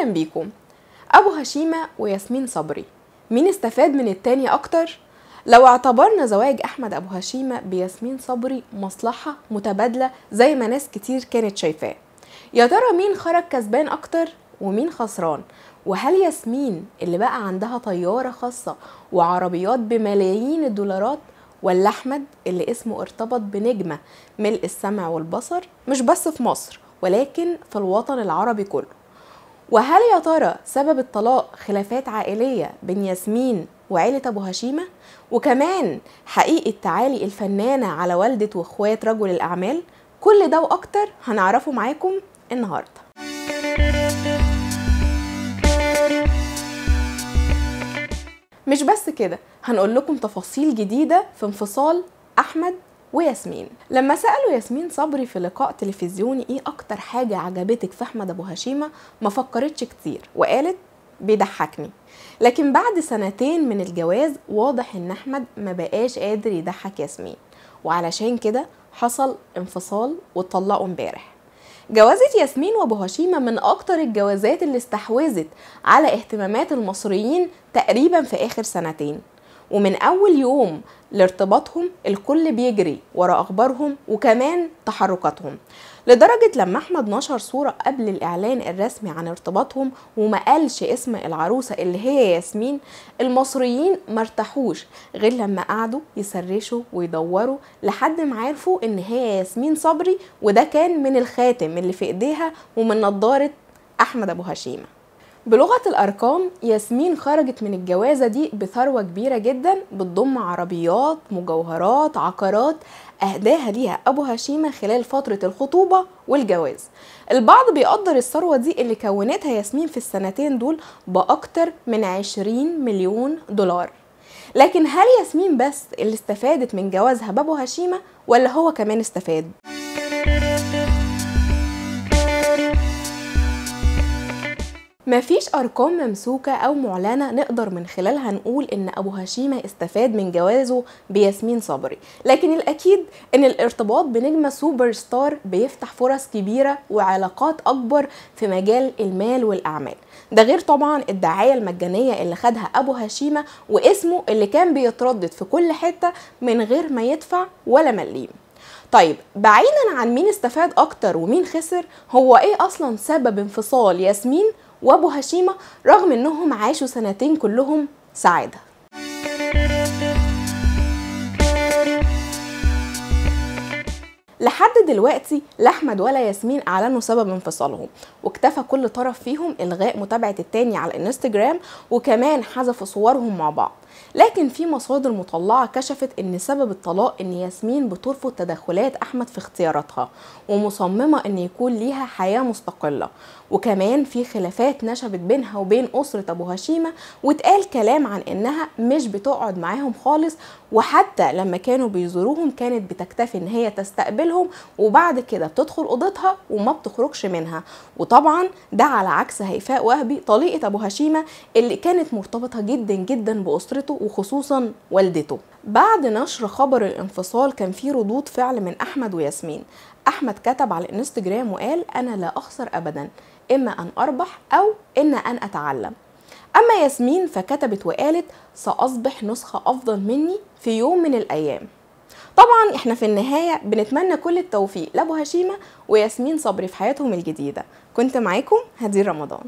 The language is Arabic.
أهلا بيكم أبو هشيمة وياسمين صبري مين استفاد من التاني أكتر؟ لو اعتبرنا زواج أحمد أبو هشيمة بياسمين صبري مصلحة متبادلة زي ما ناس كتير كانت شايفاه يا ترى مين خرج كسبان أكتر ومين خسران وهل ياسمين اللي بقى عندها طيارة خاصة وعربيات بملايين الدولارات ولا أحمد اللي اسمه ارتبط بنجمة ملء السمع والبصر مش بس في مصر ولكن في الوطن العربي كله وهل يا ترى سبب الطلاق خلافات عائلية بين ياسمين وعيلة أبو هشيمة؟ وكمان حقيقة تعالي الفنانة على والدة وإخوات رجل الأعمال؟ كل ده وأكتر هنعرفه معاكم النهاردة مش بس كده هنقول لكم تفاصيل جديدة في انفصال أحمد وياسمين لما سألوا ياسمين صبري في لقاء تلفزيوني ايه اكتر حاجة عجبتك في احمد ابو هشيمة ما فكرتش كتير وقالت بيضحكني لكن بعد سنتين من الجواز واضح ان احمد ما بقاش قادر يضحك ياسمين وعلشان كده حصل انفصال وطلقوا امبارح جوازة ياسمين وابو هشيمة من اكتر الجوازات اللي استحوذت على اهتمامات المصريين تقريبا في اخر سنتين ومن أول يوم لارتباطهم الكل بيجري ورا أخبارهم وكمان تحركاتهم لدرجة لما أحمد نشر صورة قبل الإعلان الرسمي عن ارتباطهم وما قالش اسم العروسة اللي هي ياسمين المصريين مرتاحوش غير لما قعدوا يسرشوا ويدوروا لحد ما عرفوا إن هي ياسمين صبري وده كان من الخاتم اللي في إيديها ومن نضارة أحمد أبو هشيمة بلغة الأرقام ياسمين خرجت من الجوازة دي بثروة كبيرة جدا بتضم عربيات مجوهرات عقارات أهداها ليها أبو هشيمة خلال فترة الخطوبة والجواز البعض بيقدر الثروة دي اللي كونتها ياسمين في السنتين دول بأكتر من 20 مليون دولار لكن هل ياسمين بس اللي استفادت من جوازها بابو هشيمة ولا هو كمان استفاد؟ مفيش أرقام ممسوكة أو معلنة نقدر من خلالها نقول إن أبو هشيمة استفاد من جوازه بياسمين صبري لكن الأكيد إن الارتباط بنجمة سوبر ستار بيفتح فرص كبيرة وعلاقات أكبر في مجال المال والأعمال ده غير طبعا الدعاية المجانية اللي خدها أبو هشيمة واسمه اللي كان بيتردد في كل حتة من غير ما يدفع ولا مليم طيب بعيدا عن مين استفاد اكتر ومين خسر هو ايه اصلا سبب انفصال ياسمين وابو هشيمة رغم انهم عاشوا سنتين كلهم سعادة لحد دلوقتي لا احمد ولا ياسمين اعلنوا سبب انفصالهم واكتفى كل طرف فيهم الغاء متابعه التاني على الانستجرام وكمان حذفوا صورهم مع بعض لكن في مصادر مطلعة كشفت ان سبب الطلاق ان ياسمين بترفض تدخلات احمد في اختياراتها ومصممة ان يكون ليها حياة مستقلة وكمان في خلافات نشبت بينها وبين اسرة ابو هشيمة واتقال كلام عن انها مش بتقعد معاهم خالص وحتى لما كانوا بيزوروهم كانت بتكتفي ان هي تستقبلهم وبعد كده بتدخل اوضتها وما بتخرجش منها وطبعا ده على عكس هيفاء وهبي طليقة ابو هشيمة اللي كانت مرتبطة جدا جدا باسرة أسرته وخصوصا والدته بعد نشر خبر الانفصال كان في ردود فعل من أحمد وياسمين أحمد كتب على الانستجرام وقال أنا لا أخسر أبدا إما أن أربح أو إن أن أتعلم أما ياسمين فكتبت وقالت سأصبح نسخة أفضل مني في يوم من الأيام طبعا احنا في النهاية بنتمنى كل التوفيق لأبو هشيمة وياسمين صبري في حياتهم الجديدة كنت معاكم هدير رمضان